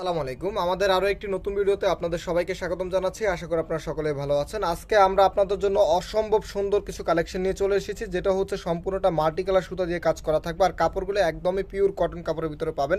সালামু আলাইকুম আমাদের আরও একটি নতুন ভিডিওতে আপনাদের সবাইকে স্বাগতম জানাচ্ছি আশা করি আপনারা সকলে ভালো আছেন আজকে আমরা আপনাদের জন্য অসম্ভব সুন্দর কিছু কালেকশন নিয়ে চলে এসেছি যেটা হচ্ছে সম্পূর্ণটা মাল্টি কালার সুতা দিয়ে কাজ করা থাকবে আর কাপড়গুলো একদমই পিওর কটন কাপড়ের ভিতরে পাবেন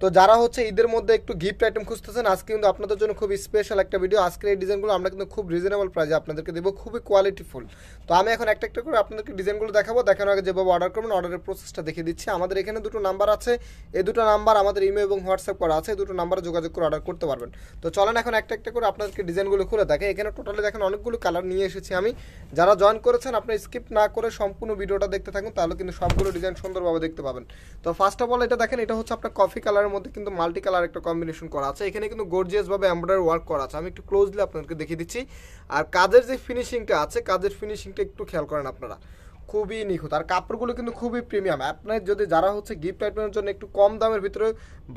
তো যারা হচ্ছে ঈদের মধ্যে একটু গিফট আইটেম খুঁজতেছেন আজকে কিন্তু আপনাদের জন্য খুব স্পেশাল একটা ভিডিও আজকের এই ডিজাইনগুলো আমরা কিন্তু খুব রিজনেবল প্রাইজে আপনাদেরকে দেবো খুবই কোয়ালিটিফুল তো আমি এখন একটা একটা করে আপনাদেরকে ডিজাইনগুলো দেখাবো দেখানোর আগে যেভাবে অর্ডার করবেন অর্ডারের প্রসেসটা দেখিয়ে দিচ্ছি আমাদের এখানে দুটো নাম্বার আছে এই দুটো নাম্বার আমাদের ইমেল এবং হোয়াটসঅ্যাপ করা আছে দুটো নাম্বার নাম্বারে যোগাযোগ করে অর্ডার করতে পারবেন তো চলেন এখন একটা একটা করে আপনাদেরকে ডিজাইনগুলো খুলে দেখে এখানে টোটালি দেখেন অনেকগুলো কালার নিয়ে এসেছি আমি যারা জয়েন করেছেন আপনি স্কিপ না করে সম্পূর্ণ ভিডিওটা দেখতে থাকুন তাহলে কিন্তু সবগুলো ডিজাইন সুন্দরভাবে দেখতে পাবেন তো ফার্স্ট অফ অল এটা দেখেন এটা হচ্ছে আপনার কফি কালারের মধ্যে কিন্তু মাল্টি কালার একটা কম্বিনেশন করা আছে এখানে কিন্তু গর্জিয়াসভাবে এম্ব্রয়ডারি ওয়ার্ক করা আছে আমি একটু ক্লোজলি আপনাদেরকে দেখিয়ে দিচ্ছি আর কাজের যে ফিনিশিংটা আছে কাজের ফিনিশিংটা একটু খেয়াল করেন আপনারা খুবই নিখুঁত আর কাপড়গুলো কিন্তু খুবই প্রিমিয়াম আপনার যদি যারা হচ্ছে গিফট আইটেমের জন্য একটু কম দামের ভিতরে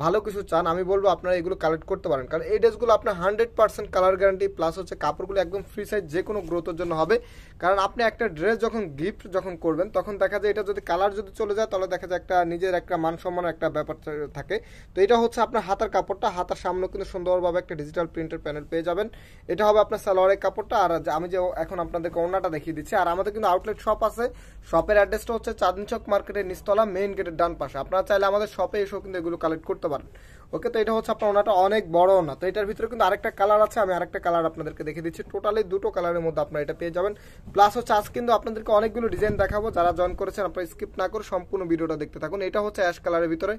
ভালো কিছু চান আমি বলবো আপনারা এগুলো কালেক্ট করতে পারেন কারণ এই ড্রেসগুলো আপনার hundred percent colour guarantee plus হচ্ছে কাপড়গুলো একদম ফ্রি সাইজ যে কোনো গ্রোথের জন্য হবে কারণ আপনি একটা ড্রেস যখন গিফট যখন করবেন তখন দেখা যায় এটা যদি কালার যদি চলে যায় তাহলে দেখা যায় একটা নিজের একটা মান সম্মান একটা ব্যাপার থাকে তো এটা হচ্ছে আপনার হাতার কাপড়টা হাতার সামনে কিন্তু সুন্দরভাবে একটা ডিজিটাল প্রিন্টের প্যানেল পেয়ে যাবেন এটা হবে আপনার সালোয়ারের কাপড়টা আর আমি যে এখন আপনাদেরকে ওনাটা দেখিয়ে দিচ্ছি আর আমাদের কিন্তু আউটলেট শপ আছে শপের অ্যাড্রেসটা হচ্ছে চাঁদনী চক মার্কেটের নিস্তলা মেইন গেটের ডান পাশে আপনারা চাইলে আমাদের শপে এসেও কিন্তু এগুলো কালেক্ট করতে পারেন ওকে তো এটা হচ্ছে আপনার ওনাটা অনেক বড় ওনা তো এটার ভিতরে কিন্তু আরেকটা কালার আছে আমি আরেকটা কালার আপনাদেরকে দেখে দিচ্ছি টোটালি দুটো কালারের মধ্যে আপনারা এটা পেয়ে যাবেন প্লাস হচ্ছে আজ কিন্তু আপনাদেরকে অনেকগুলো ডিজাইন দেখাবো যারা জয়েন করেছেন আপনারা স্কিপ না করে সম্পূর্ণ ভিডিওটা দেখতে থাকুন এটা হচ্ছে অ্যাশ কালারের ভিতরে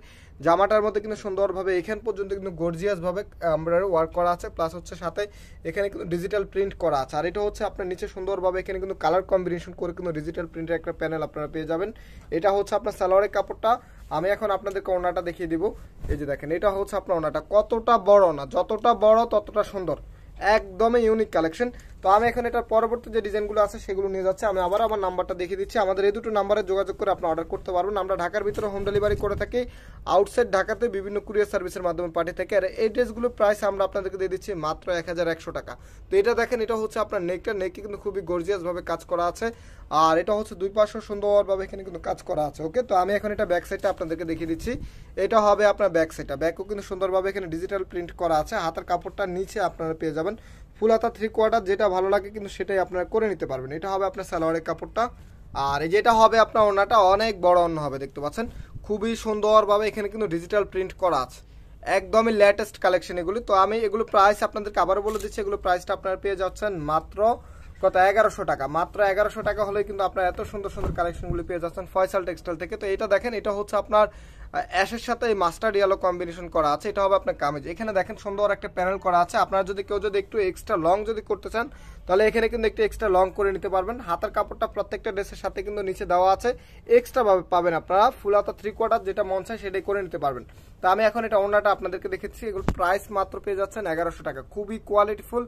জামাটার মধ্যে কিন্তু সুন্দরভাবে এখান পর্যন্ত কিন্তু গর্জিয়াসভাবে আমরা ওয়ার্ক করা আছে প্লাস হচ্ছে সাথে এখানে কিন্তু ডিজিটাল প্রিন্ট করা আছে আর এটা হচ্ছে আপনার নিচে সুন্দরভাবে এখানে কিন্তু কালার কম্বিনেশন করে কিন্তু ডিজিটাল প্রিন্টের একটা প্যানেল আপনারা পেয়ে যাবেন এটা হচ্ছে আপনার সালোয়ারের কাপড়টা আমি এখন আপনাদেরকে ওনাটা দেখিয়ে দিব এই যে দেখেন এটা হচ্ছে আপনার ওনাটা কতটা বড় না যতটা বড় ততটা সুন্দর একদমই ইউনিক কালেকশন তো আমি এখন এটার পরবর্তী যে ডিজাইনগুলো আছে সেগুলো নিয়ে যাচ্ছি আমি আবার আমার নাম্বারটা দেখিয়ে দিচ্ছি আমাদের এই দুটো নাম্বারে যোগাযোগ করে আপনি অর্ডার করতে পারবেন আমরা ঢাকার ভিতরে হোম ডেলিভারি করে থাকি আউটসাইড ঢাকাতে বিভিন্ন কুরিয়ার সার্ভিসের মাধ্যমে পাঠিয়ে থাকি আর এই ড্রেসগুলোর প্রাইস আমরা আপনাদেরকে দিয়ে দিচ্ছি মাত্র এক টাকা তো এটা দেখেন এটা হচ্ছে আপনার নেকটা নেকে কিন্তু খুবই গর্জিয়াসভাবে কাজ করা আছে আর এটা হচ্ছে দুই পাশও সুন্দরভাবে এখানে কিন্তু কাজ করা আছে ওকে তো আমি এখন এটা ব্যাক সাইডটা আপনাদেরকে দেখিয়ে দিচ্ছি এটা হবে আপনার ব্যাক সাইডটা ব্যাকও কিন্তু সুন্দরভাবে এখানে ডিজিটাল প্রিন্ট করা আছে হাতের কাপড়টা নিচে আপনারা পেয়ে যাবেন ফুল হাতা থ্রি কোয়ার্টার যেটা ভালো লাগে কিন্তু সেটাই আপনারা করে নিতে পারবেন এটা হবে আপনার সালোয়ারের কাপড়টা আর এই যেটা হবে আপনার ওনাটা অনেক বড় অন্য হবে দেখতে পাচ্ছেন খুবই সুন্দরভাবে এখানে কিন্তু ডিজিটাল প্রিন্ট করা আছে একদমই লেটেস্ট কালেকশন এগুলি তো আমি এগুলো প্রাইস আপনাদেরকে আবারও বলে দিচ্ছি এগুলো প্রাইসটা আপনারা পেয়ে যাচ্ছেন মাত্র কত এগারোশো টাকা মাত্র এগারোশো টাকা হলে কিন্তু আপনার এত সুন্দর সুন্দর কালেকশনগুলি পেয়ে যাচ্ছেন ফয়সাল টেক্সটাইল থেকে তো এটা দেখেন এটা হচ্ছে আপনার অ্যাশের সাথে এই মাস্টার্ড ইয়েলো কম্বিনেশন করা আছে এটা হবে আপনার কামেজ এখানে দেখেন সুন্দর একটা প্যানেল করা আছে আপনারা যদি কেউ যদি একটু এক্সট্রা লং যদি করতে চান তাহলে এখানে কিন্তু একটু এক্সট্রা লং করে নিতে পারবেন হাতার কাপড়টা প্রত্যেকটা ড্রেসের সাথে কিন্তু নিচে দেওয়া আছে এক্সট্রাভাবে পাবেন আপনারা ফুল হাতা থ্রি কোয়ার্টার যেটা মন চায় সেটাই করে নিতে পারবেন তো আমি এখন এটা ওনাটা আপনাদেরকে দেখেছি এগুলো প্রাইস মাত্র পেয়ে যাচ্ছেন এগারোশো টাকা খুবই কোয়ালিটিফুল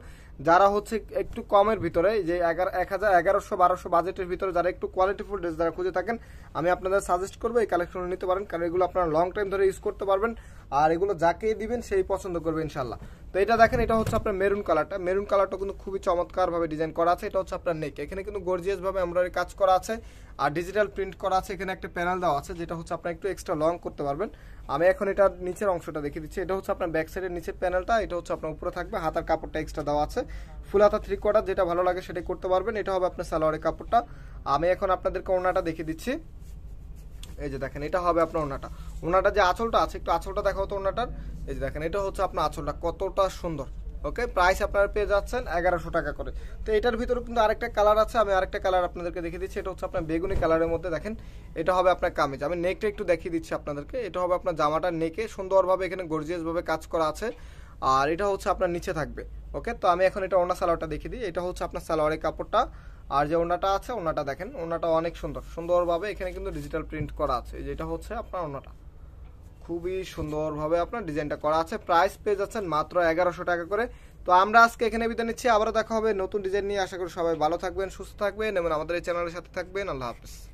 যারা হচ্ছে একটু কমের ভিতরে যে এগারো এক হাজার এগারোশো বারোশো বাজেটের ভিতরে যারা একটু কোয়ালিটিফুল ড্রেস যারা খুঁজে থাকেন আমি আপনাদের সাজেস্ট করবো এই কালেকশন নিতে পারেন কারণ এগুলো আপনারা লং টাইম ধরে ইউজ করতে পারবেন আর এগুলো যাকে দিবেন সেই পছন্দ করবে ইনশাল্লাহ তো এটা দেখেন এটা হচ্ছে আপনার মেরুন কালারটা মেরুন কালারটা কিন্তু খুবই চমৎকারভাবে ডিজাইন করা আছে এটা হচ্ছে আপনার নেক এখানে কিন্তু গর্জিয়াসভাবে এমব্রয়ডারি কাজ করা আছে আর ডিজিটাল প্রিন্ট করা আছে এখানে একটা প্যানেল দেওয়া আছে যেটা হচ্ছে আপনার একটু এক্সট্রা লং করতে পারবেন আমি এখন এটার নিচের অংশটা দেখিয়ে দিচ্ছি এটা হচ্ছে আপনার ব্যাক সাইডের নিচের প্যানেলটা এটা হচ্ছে আপনার উপরে থাকবে হাতার কাপড়টা এক্সট্রা দেওয়া আছে ফুল হাতা থ্রি কোয়ার্টার যেটা ভালো লাগে সেটাই করতে পারবেন এটা হবে আপনার সালোয়ারের কাপড়টা আমি এখন আপনাদেরকে ওনাটা দেখিয়ে দিচ্ছি এই যে দেখেন এটা হবে আপনার ওনাটা ওনাটা যে আঁচলটা আছে একটু আঁচলটা দেখা হতো ওনাটার এই যে দেখেন এটা হচ্ছে আপনার আঁচলটা কতটা সুন্দর ওকে প্রাইস আপনারা পেয়ে যাচ্ছেন এগারোশো টাকা করে তো এটার ভিতরে কিন্তু আরেকটা কালার আছে আমি আরেকটা কালার আপনাদেরকে দেখিয়ে দিচ্ছি এটা হচ্ছে আপনার বেগুনি কালারের মধ্যে দেখেন এটা হবে আপনার কামিজ আমি নেকটা একটু দেখিয়ে দিচ্ছি আপনাদেরকে এটা হবে আপনার জামাটা নেকে সুন্দরভাবে এখানে গর্জিয়াসভাবে কাজ করা আছে আর এটা হচ্ছে আপনার নিচে থাকবে ওকে তো আমি এখন এটা ওনার সালোয়ারটা দেখিয়ে দিই এটা হচ্ছে আপনার সালোয়ারের কাপড়টা আর যে ওনাটা আছে ওনাটা দেখেন ওনাটা অনেক সুন্দর সুন্দরভাবে এখানে কিন্তু ডিজিটাল প্রিন্ট করা আছে যেটা হচ্ছে আপনার ওনাটা খুবই সুন্দরভাবে আপনার ডিজাইনটা করা আছে প্রাইস পেয়ে যাচ্ছেন মাত্র এগারোশো টাকা করে তো আমরা আজকে এখানে বিদায় নিচ্ছি আবারও দেখা হবে নতুন ডিজাইন নিয়ে আশা করি সবাই ভালো থাকবেন সুস্থ থাকবেন এবং আমাদের এই চ্যানেলের সাথে থাকবেন আল্লাহ হাফিজ